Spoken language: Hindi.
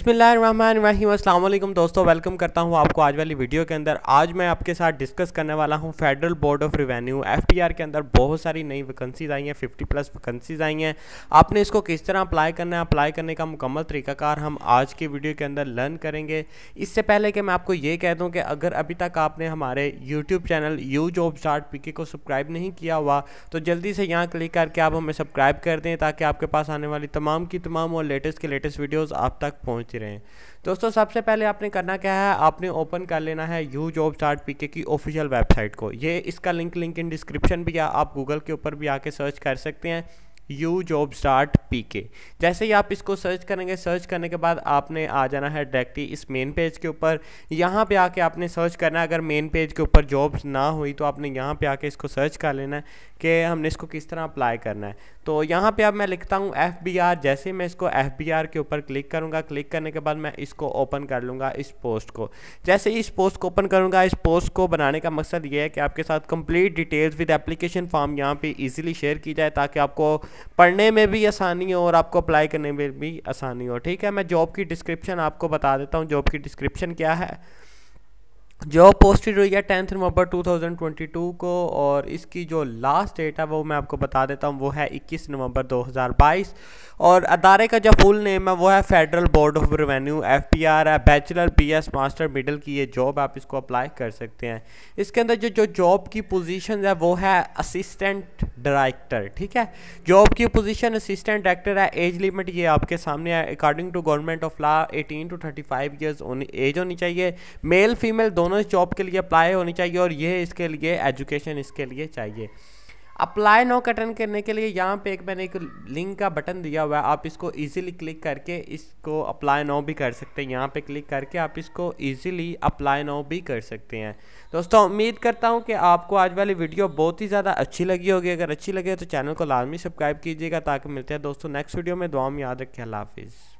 बसमिलीम अल्लाम दोस्तों वेलकम करता हूँ आपको आज वाली वीडियो के अंदर आज मैं आपके साथ डिस्कस करने वाला हूँ federal board of revenue R के अंदर बहुत सारी नई वैकेंसीज आई हैं 50 प्लस वैकेंसीज आई हैं आपने इसको किस तरह अप्लाई करना है अप्लाई करने का मुकम्मल तरीकाकार हम आज की वीडियो के अंदर लर्न करेंगे इससे पहले कि मैं आपको ये कह दूँ कि अगर अभी तक आपने हमारे YouTube channel you job start PK को सब्सक्राइब नहीं किया हुआ तो जल्दी से यहाँ क्लिक करके आप हमें सब्सक्राइब कर दें ताकि आपके पास आने वाली तमाम की तमाम और लेटेस्ट के लेटेस्ट वीडियोज़ आप तक पहुँच रहे रहें दोस्तों सबसे पहले आपने करना क्या है आपने ओपन कर लेना है यू जॉब स्टार्ट पीके की ऑफिशियल वेबसाइट को ये इसका लिंक लिंक इन डिस्क्रिप्शन भी या आप गूगल के ऊपर भी आके सर्च कर सकते हैं यू जॉब स्टार्ट पी के जैसे ही आप इसको सर्च करेंगे सर्च करने के बाद आपने आ जाना है डायरेक्टली इस मेन पेज के ऊपर यहाँ पे आके आपने सर्च करना है अगर मेन पेज के ऊपर जॉब्स ना हुई तो आपने यहाँ पे आके इसको सर्च कर लेना है कि हमने इसको किस तरह अप्लाई करना है तो यहाँ पे अब मैं लिखता हूँ एफ बी आर जैसे मैं इसको एफ बी आर के ऊपर क्लिक करूँगा क्लिक करने के बाद मैं इसको ओपन कर लूँगा इस पोस्ट को जैसे ही इस पोस्ट को ओपन करूँगा इस पोस्ट को बनाने का मकसद ये है कि आपके साथ complete details with application form यहाँ पर ईजिली शेयर की जाए ताकि आपको पढ़ने में भी आसानी हो और आपको अप्लाई करने में भी आसानी हो ठीक है मैं जॉब की डिस्क्रिप्शन आपको बता देता हूँ जॉब की डिस्क्रिप्शन क्या है जॉब पोस्टेड हुई है टेंथ नवंबर 2022 को और इसकी जो लास्ट डेट है वो मैं आपको बता देता हूँ वो है 21 नवंबर 2022 और अदारे का जो फुल नेम है वो है federal board of revenue F P R है bachelor B S master middle की ये जॉब आप इसको अप्लाई कर सकते हैं इसके अंदर जो जो जॉब की पोजीशन है वो है असिस्टेंट डायरेक्टर ठीक है जॉब की पोजीशन असिस्टेंट डायरेक्टर है एज लिमिट ये आपके सामने है according to government of law 18 to 35 five years age होनी चाहिए मेल फीमेल दोनों इस जॉब के लिए अप्लाई होनी चाहिए और ये इसके लिए एजुकेशन इसके लिए चाहिए अप्लाई नाउ कटन करने के लिए यहाँ पे एक मैंने एक लिंक का बटन दिया हुआ है आप इसको इजीली क्लिक करके इसको अप्लाई नाउ भी कर सकते हैं यहाँ पे क्लिक करके आप इसको इजीली अप्लाई नाउ भी कर सकते हैं दोस्तों उम्मीद करता हूँ कि आपको आज वाली वीडियो बहुत ही ज़्यादा अच्छी लगी होगी अगर अच्छी लगे तो चैनल को लाजमी सब्सक्राइब कीजिएगा ताकि मिलते हैं दोस्तों नेक्स्ट वीडियो में दुआ में याद रखें अल्लाह हाफिज़